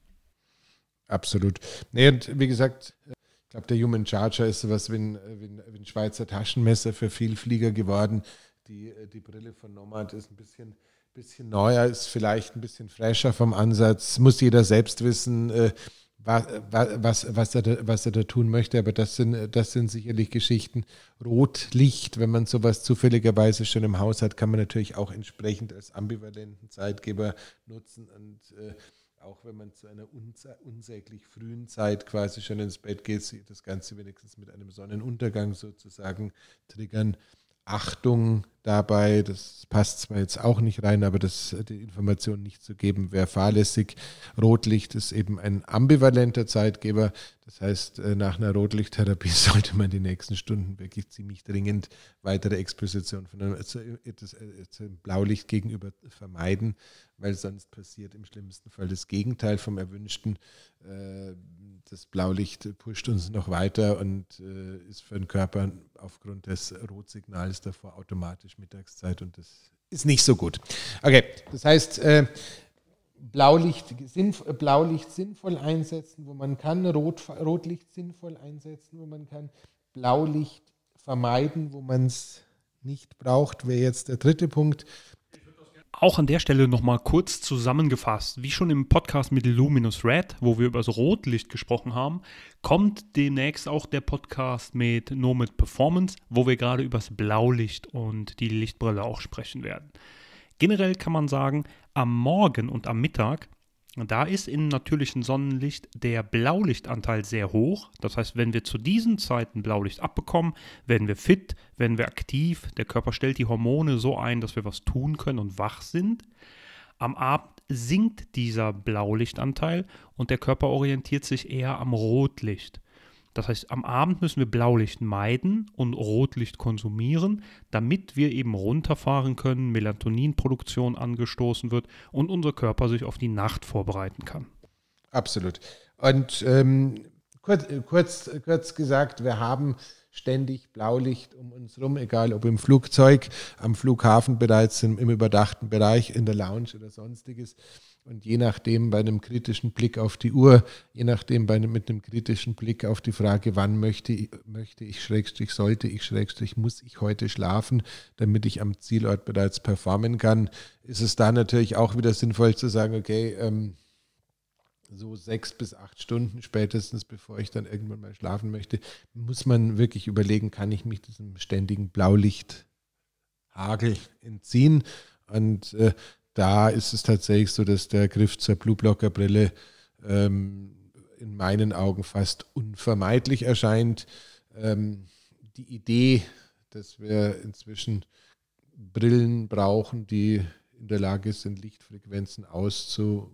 Absolut. Nee, und wie gesagt, ich glaube, der Human Charger ist sowas wie ein, wie ein, wie ein Schweizer Taschenmesser für Vielflieger geworden. Die, die Brille von Nomad ist ein bisschen bisschen neuer, ist vielleicht ein bisschen fresher vom Ansatz. Muss jeder selbst wissen, äh, was, was, was, er da, was er da tun möchte. Aber das sind, das sind sicherlich Geschichten. Rotlicht, wenn man sowas zufälligerweise schon im Haus hat, kann man natürlich auch entsprechend als ambivalenten Zeitgeber nutzen. Und äh, auch wenn man zu einer unsäglich frühen Zeit quasi schon ins Bett geht, das Ganze wenigstens mit einem Sonnenuntergang sozusagen triggern. Achtung dabei, das passt zwar jetzt auch nicht rein, aber das, die Information nicht zu geben, wäre fahrlässig. Rotlicht ist eben ein ambivalenter Zeitgeber, das heißt, äh, nach einer Rotlichttherapie sollte man die nächsten Stunden wirklich ziemlich dringend weitere Exposition von einem, also, äh, äh, also Blaulicht gegenüber vermeiden, weil sonst passiert im schlimmsten Fall das Gegenteil vom Erwünschten. Das Blaulicht pusht uns noch weiter und ist für den Körper aufgrund des Rotsignals davor automatisch Mittagszeit und das ist nicht so gut. Okay, das heißt, Blaulicht, sinnv äh, Blaulicht sinnvoll einsetzen, wo man kann, Rot, Rotlicht sinnvoll einsetzen, wo man kann, Blaulicht vermeiden, wo man es nicht braucht, wäre jetzt der dritte Punkt. Auch an der Stelle nochmal kurz zusammengefasst, wie schon im Podcast mit Luminous Red, wo wir über das Rotlicht gesprochen haben, kommt demnächst auch der Podcast mit Nomad Performance, wo wir gerade über das Blaulicht und die Lichtbrille auch sprechen werden. Generell kann man sagen, am Morgen und am Mittag, da ist im natürlichen Sonnenlicht der Blaulichtanteil sehr hoch. Das heißt, wenn wir zu diesen Zeiten Blaulicht abbekommen, werden wir fit, werden wir aktiv. Der Körper stellt die Hormone so ein, dass wir was tun können und wach sind. Am Abend sinkt dieser Blaulichtanteil und der Körper orientiert sich eher am Rotlicht. Das heißt, am Abend müssen wir Blaulicht meiden und Rotlicht konsumieren, damit wir eben runterfahren können, Melatoninproduktion angestoßen wird und unser Körper sich auf die Nacht vorbereiten kann. Absolut. Und ähm, kurz, äh, kurz, kurz gesagt, wir haben ständig Blaulicht um uns rum, egal ob im Flugzeug, am Flughafen bereits, im, im überdachten Bereich, in der Lounge oder sonstiges. Und je nachdem bei einem kritischen Blick auf die Uhr, je nachdem bei einem, mit einem kritischen Blick auf die Frage, wann möchte, ich, möchte ich, Schrägstrich, sollte ich, Schrägstrich, muss ich heute schlafen, damit ich am Zielort bereits performen kann, ist es da natürlich auch wieder sinnvoll zu sagen, okay, ähm, so sechs bis acht Stunden spätestens, bevor ich dann irgendwann mal schlafen möchte, muss man wirklich überlegen, kann ich mich diesem ständigen Blaulichthagel entziehen? Und äh, da ist es tatsächlich so, dass der Griff zur Blueblocker-Brille ähm, in meinen Augen fast unvermeidlich erscheint. Ähm, die Idee, dass wir inzwischen Brillen brauchen, die in der Lage sind, Lichtfrequenzen auszu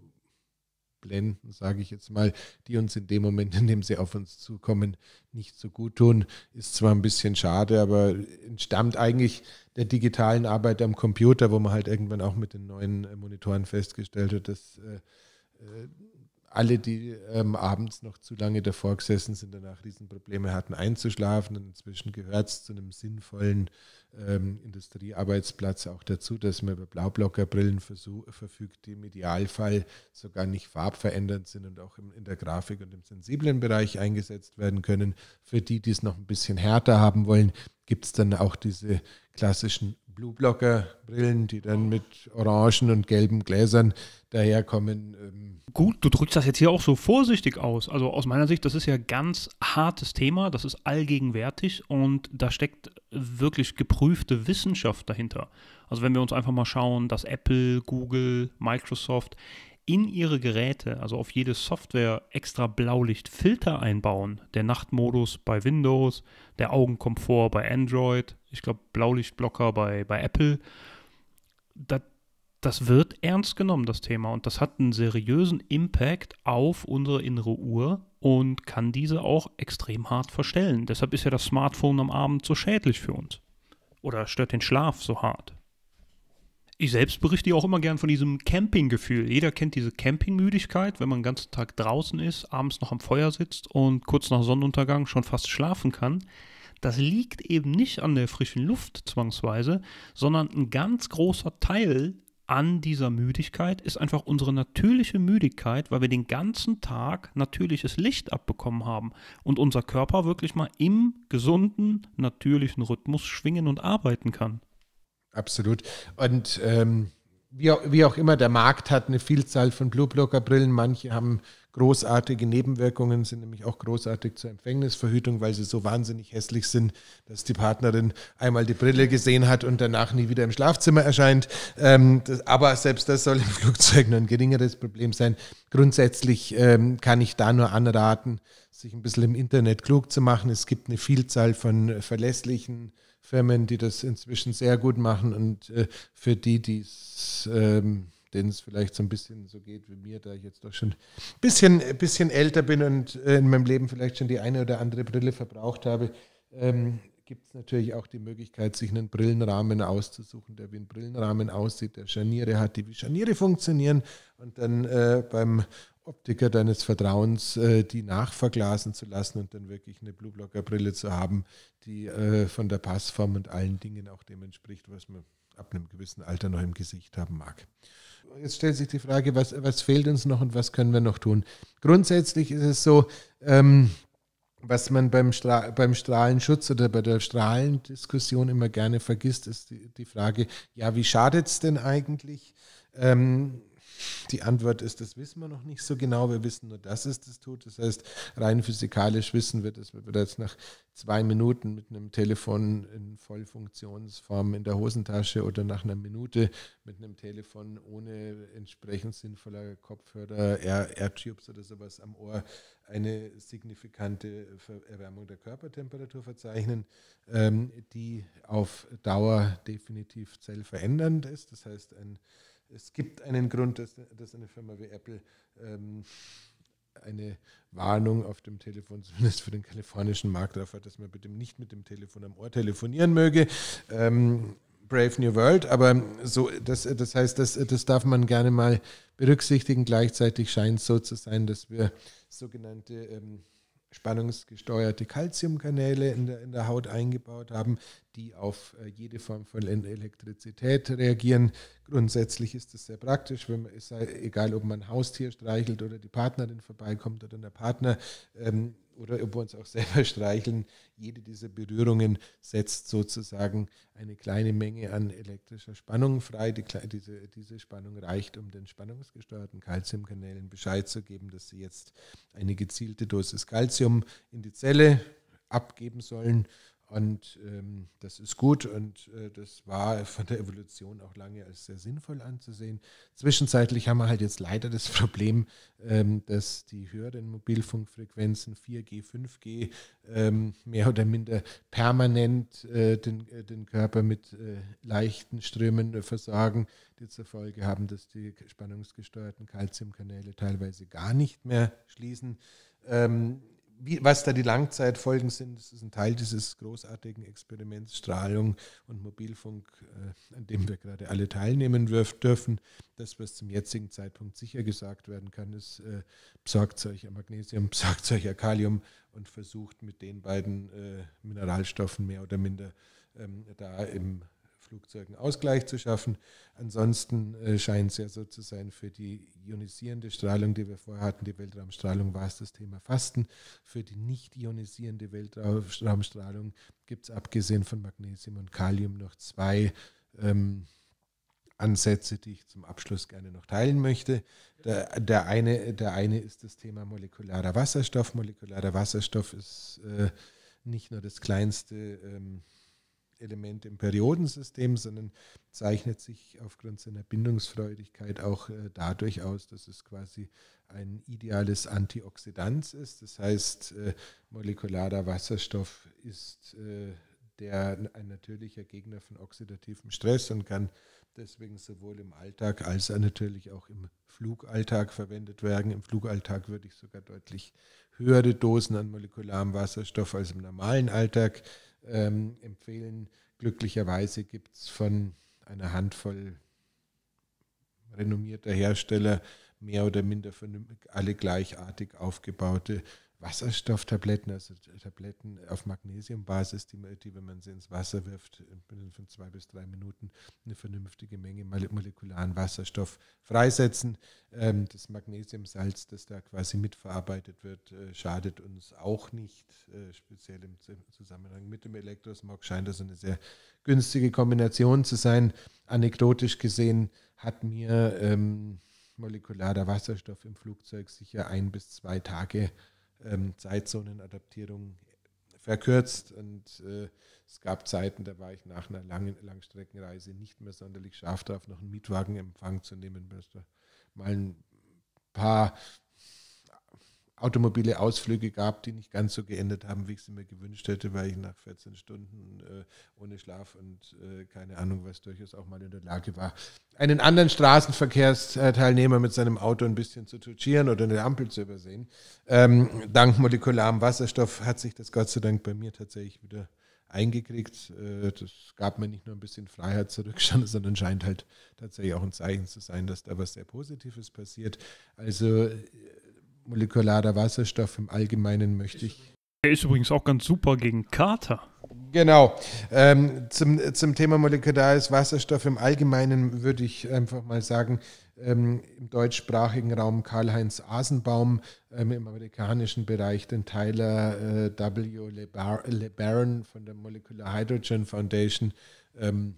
Blenden, sage ich jetzt mal, die uns in dem Moment, in dem sie auf uns zukommen, nicht so gut tun. Ist zwar ein bisschen schade, aber entstammt eigentlich der digitalen Arbeit am Computer, wo man halt irgendwann auch mit den neuen Monitoren festgestellt hat, dass äh, äh alle, die ähm, abends noch zu lange davor gesessen sind, danach Riesenprobleme hatten, einzuschlafen. inzwischen gehört es zu einem sinnvollen ähm, Industriearbeitsplatz auch dazu, dass man über Blaublockerbrillen verfügt, die im Idealfall sogar nicht farbverändernd sind und auch im, in der Grafik und im sensiblen Bereich eingesetzt werden können. Für die, die es noch ein bisschen härter haben wollen, gibt es dann auch diese klassischen Blueblocker-Brillen, die dann mit orangen und gelben Gläsern daherkommen. Ähm. Gut, du drückst das jetzt hier auch so vorsichtig aus. Also aus meiner Sicht, das ist ja ganz hartes Thema, das ist allgegenwärtig und da steckt wirklich geprüfte Wissenschaft dahinter. Also wenn wir uns einfach mal schauen, dass Apple, Google, Microsoft in ihre Geräte, also auf jede Software, extra Blaulichtfilter einbauen. Der Nachtmodus bei Windows, der Augenkomfort bei Android, ich glaube, Blaulichtblocker bei, bei Apple. Das, das wird ernst genommen, das Thema. Und das hat einen seriösen Impact auf unsere innere Uhr und kann diese auch extrem hart verstellen. Deshalb ist ja das Smartphone am Abend so schädlich für uns. Oder stört den Schlaf so hart. Ich selbst berichte auch immer gern von diesem Campinggefühl. Jeder kennt diese Campingmüdigkeit, wenn man den ganzen Tag draußen ist, abends noch am Feuer sitzt und kurz nach Sonnenuntergang schon fast schlafen kann. Das liegt eben nicht an der frischen Luft zwangsweise, sondern ein ganz großer Teil an dieser Müdigkeit ist einfach unsere natürliche Müdigkeit, weil wir den ganzen Tag natürliches Licht abbekommen haben und unser Körper wirklich mal im gesunden, natürlichen Rhythmus schwingen und arbeiten kann. Absolut. Und ähm, wie, wie, auch, immer, der Markt hat eine Vielzahl von Blueblocker-Brillen. Manche haben großartige Nebenwirkungen sind nämlich auch großartig zur Empfängnisverhütung, weil sie so wahnsinnig hässlich sind, dass die Partnerin einmal die Brille gesehen hat und danach nie wieder im Schlafzimmer erscheint. Ähm, das, aber selbst das soll im Flugzeug nur ein geringeres Problem sein. Grundsätzlich ähm, kann ich da nur anraten, sich ein bisschen im Internet klug zu machen. Es gibt eine Vielzahl von äh, verlässlichen Firmen, die das inzwischen sehr gut machen und äh, für die, die es... Ähm, denen es vielleicht so ein bisschen so geht wie mir, da ich jetzt doch schon ein bisschen, bisschen älter bin und äh, in meinem Leben vielleicht schon die eine oder andere Brille verbraucht habe, ähm, gibt es natürlich auch die Möglichkeit, sich einen Brillenrahmen auszusuchen, der wie ein Brillenrahmen aussieht, der Scharniere hat, die wie Scharniere funktionieren und dann äh, beim Optiker deines Vertrauens äh, die nachverglasen zu lassen und dann wirklich eine Blue Brille zu haben, die äh, von der Passform und allen Dingen auch dem entspricht, was man ab einem gewissen Alter noch im Gesicht haben mag jetzt stellt sich die Frage, was, was fehlt uns noch und was können wir noch tun? Grundsätzlich ist es so, ähm, was man beim, Stra beim Strahlenschutz oder bei der Strahlendiskussion immer gerne vergisst, ist die, die Frage, ja, wie schadet es denn eigentlich? Ähm, die Antwort ist, das wissen wir noch nicht so genau. Wir wissen nur, dass es das tut. Das heißt, rein physikalisch wissen wir, dass wir bereits nach zwei Minuten mit einem Telefon in Vollfunktionsform in der Hosentasche oder nach einer Minute mit einem Telefon ohne entsprechend sinnvoller Kopfhörer, Airtubes oder sowas am Ohr eine signifikante Erwärmung der Körpertemperatur verzeichnen, ähm, die auf Dauer definitiv zellverändernd ist. Das heißt, ein es gibt einen Grund, dass, dass eine Firma wie Apple ähm, eine Warnung auf dem Telefon, zumindest für den kalifornischen Markt, drauf hat, dass man bitte nicht mit dem Telefon am Ohr telefonieren möge. Ähm, Brave New World, aber so, das, das heißt, das, das darf man gerne mal berücksichtigen. Gleichzeitig scheint es so zu sein, dass wir sogenannte ähm, spannungsgesteuerte Calciumkanäle in der, in der Haut eingebaut haben, die auf äh, jede Form von Elektrizität reagieren. Grundsätzlich ist das sehr praktisch, wenn man, ist egal ob man ein Haustier streichelt oder die Partnerin vorbeikommt oder der Partner ähm, oder ob wir uns auch selber streicheln, jede dieser Berührungen setzt sozusagen eine kleine Menge an elektrischer Spannung frei. Die, diese, diese Spannung reicht, um den spannungsgesteuerten Calciumkanälen Bescheid zu geben, dass sie jetzt eine gezielte Dosis Calcium in die Zelle abgeben sollen und ähm, das ist gut und äh, das war von der Evolution auch lange als sehr sinnvoll anzusehen. Zwischenzeitlich haben wir halt jetzt leider das Problem, ähm, dass die höheren Mobilfunkfrequenzen 4G, 5G ähm, mehr oder minder permanent äh, den, äh, den Körper mit äh, leichten Strömen äh, versorgen, die zur Folge haben, dass die spannungsgesteuerten Kalziumkanäle teilweise gar nicht mehr schließen. Ähm, wie, was da die Langzeitfolgen sind, das ist ein Teil dieses großartigen Experiments Strahlung und Mobilfunk, äh, an dem wir gerade alle teilnehmen dürfen. Das, was zum jetzigen Zeitpunkt sicher gesagt werden kann, ist, äh, besorgt euch Magnesium, besorgt euch Kalium und versucht mit den beiden äh, Mineralstoffen mehr oder minder ähm, da im Flugzeugen Ausgleich zu schaffen. Ansonsten äh, scheint es ja so zu sein, für die ionisierende Strahlung, die wir vorher hatten, die Weltraumstrahlung, war es das Thema Fasten. Für die nicht ionisierende Weltraumstrahlung gibt es abgesehen von Magnesium und Kalium noch zwei ähm, Ansätze, die ich zum Abschluss gerne noch teilen möchte. Der, der, eine, der eine ist das Thema molekularer Wasserstoff. Molekularer Wasserstoff ist äh, nicht nur das kleinste ähm, Element im Periodensystem, sondern zeichnet sich aufgrund seiner Bindungsfreudigkeit auch äh, dadurch aus, dass es quasi ein ideales Antioxidant ist. Das heißt, äh, molekularer Wasserstoff ist äh, der, ein natürlicher Gegner von oxidativem Stress und kann deswegen sowohl im Alltag als auch natürlich auch im Flugalltag verwendet werden. Im Flugalltag würde ich sogar deutlich höhere Dosen an molekularem Wasserstoff als im normalen Alltag ähm, empfehlen. Glücklicherweise gibt es von einer Handvoll renommierter Hersteller mehr oder minder alle gleichartig aufgebaute Wasserstofftabletten, also Tabletten auf Magnesiumbasis, die, die, wenn man sie ins Wasser wirft, binnen von zwei bis drei Minuten eine vernünftige Menge molekularen Wasserstoff freisetzen. Ähm, das Magnesiumsalz, das da quasi mitverarbeitet wird, äh, schadet uns auch nicht. Äh, speziell im Zusammenhang mit dem Elektrosmog scheint das eine sehr günstige Kombination zu sein. Anekdotisch gesehen hat mir ähm, molekularer Wasserstoff im Flugzeug sicher ein bis zwei Tage äh, ähm, Zeitzonenadaptierung verkürzt. Und äh, es gab Zeiten, da war ich nach einer langen Langstreckenreise nicht mehr sonderlich scharf drauf, noch einen Mietwagenempfang zu nehmen. Mal ein paar automobile Ausflüge gab, die nicht ganz so geendet haben, wie ich sie mir gewünscht hätte, weil ich nach 14 Stunden äh, ohne Schlaf und äh, keine Ahnung was durchaus auch mal in der Lage war, einen anderen Straßenverkehrsteilnehmer mit seinem Auto ein bisschen zu touchieren oder eine Ampel zu übersehen. Ähm, dank molekularem Wasserstoff hat sich das Gott sei Dank bei mir tatsächlich wieder eingekriegt. Äh, das gab mir nicht nur ein bisschen Freiheit zurück, sondern scheint halt tatsächlich auch ein Zeichen zu sein, dass da was sehr Positives passiert. Also äh, molekularer Wasserstoff im Allgemeinen möchte ich. Der ist übrigens auch ganz super gegen Kater. Genau. Ähm, zum, zum Thema molekulares Wasserstoff im Allgemeinen würde ich einfach mal sagen, ähm, im deutschsprachigen Raum Karl-Heinz Asenbaum, ähm, im amerikanischen Bereich den Tyler äh, W. LeBaron von der Molecular Hydrogen Foundation. Ähm,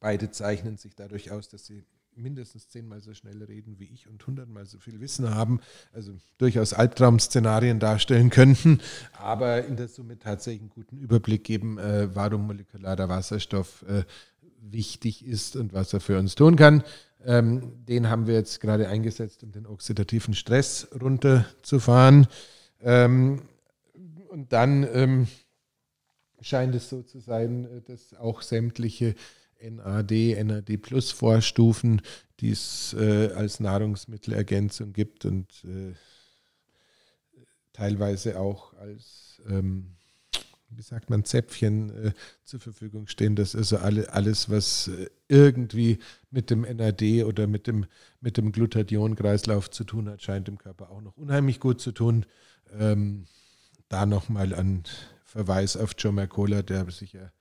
beide zeichnen sich dadurch aus, dass sie mindestens zehnmal so schnell reden wie ich und hundertmal so viel Wissen haben, also durchaus Albtraum-Szenarien darstellen könnten, aber in der Summe tatsächlich einen guten Überblick geben, äh, warum molekularer Wasserstoff äh, wichtig ist und was er für uns tun kann. Ähm, den haben wir jetzt gerade eingesetzt, um den oxidativen Stress runterzufahren. Ähm, und dann ähm, scheint es so zu sein, äh, dass auch sämtliche NAD, NAD Plus Vorstufen, die es äh, als Nahrungsmittelergänzung gibt und äh, teilweise auch als, ähm, wie sagt man, Zäpfchen äh, zur Verfügung stehen. Das ist also alle, alles, was äh, irgendwie mit dem NAD oder mit dem, mit dem Glutathion-Kreislauf zu tun hat, scheint dem Körper auch noch unheimlich gut zu tun. Ähm, da nochmal ein Verweis auf Joe Mercola, der sicher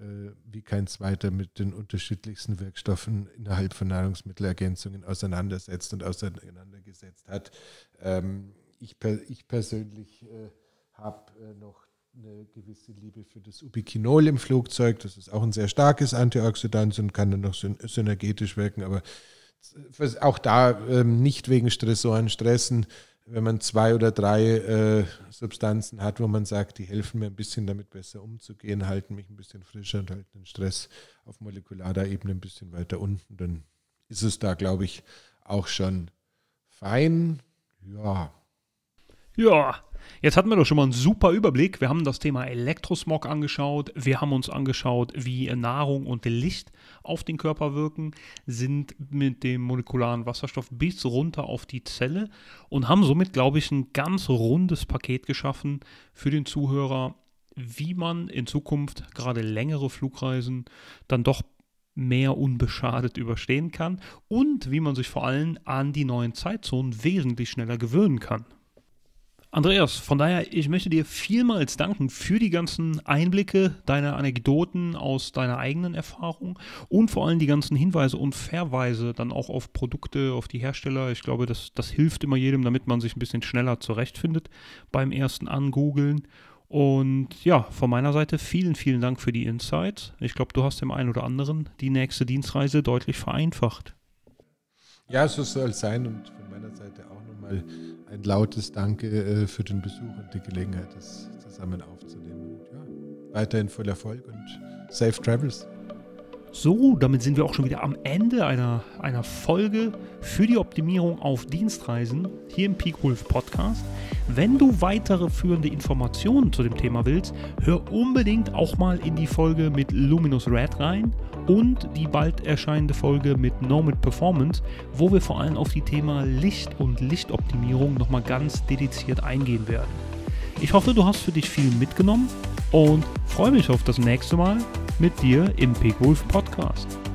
äh, wie kein zweiter mit den unterschiedlichsten Wirkstoffen innerhalb von Nahrungsmittelergänzungen auseinandersetzt und auseinandergesetzt hat. Ähm, ich, ich persönlich äh, habe äh, noch eine gewisse Liebe für das Ubiquinol im Flugzeug. Das ist auch ein sehr starkes Antioxidant und kann dann noch synergetisch wirken, aber auch da ähm, nicht wegen Stressoren stressen, wenn man zwei oder drei äh, Substanzen hat, wo man sagt, die helfen mir ein bisschen damit besser umzugehen, halten mich ein bisschen frischer und halten den Stress auf molekularer Ebene ein bisschen weiter unten, dann ist es da, glaube ich, auch schon fein. Ja. Ja, Jetzt hatten wir doch schon mal einen super Überblick. Wir haben das Thema Elektrosmog angeschaut. Wir haben uns angeschaut, wie Nahrung und Licht auf den Körper wirken, sind mit dem molekularen Wasserstoff bis runter auf die Zelle und haben somit, glaube ich, ein ganz rundes Paket geschaffen für den Zuhörer, wie man in Zukunft gerade längere Flugreisen dann doch mehr unbeschadet überstehen kann und wie man sich vor allem an die neuen Zeitzonen wesentlich schneller gewöhnen kann. Andreas, von daher, ich möchte dir vielmals danken für die ganzen Einblicke, deine Anekdoten aus deiner eigenen Erfahrung und vor allem die ganzen Hinweise und Verweise dann auch auf Produkte, auf die Hersteller. Ich glaube, das, das hilft immer jedem, damit man sich ein bisschen schneller zurechtfindet beim ersten Angoogeln. Und ja, von meiner Seite vielen, vielen Dank für die Insights. Ich glaube, du hast dem einen oder anderen die nächste Dienstreise deutlich vereinfacht. Ja, so soll es sein und von meiner Seite auch nochmal ein lautes Danke äh, für den Besuch und die Gelegenheit, das zusammen aufzunehmen. Und ja, weiterhin voll Erfolg und safe travels. So, damit sind wir auch schon wieder am Ende einer, einer Folge für die Optimierung auf Dienstreisen hier im Peakwolf Podcast. Wenn du weitere führende Informationen zu dem Thema willst, hör unbedingt auch mal in die Folge mit Luminous Red rein und die bald erscheinende Folge mit Nomad Performance, wo wir vor allem auf die Thema Licht und Lichtoptimierung nochmal ganz dediziert eingehen werden. Ich hoffe, du hast für dich viel mitgenommen und freue mich auf das nächste Mal mit dir im Big Podcast.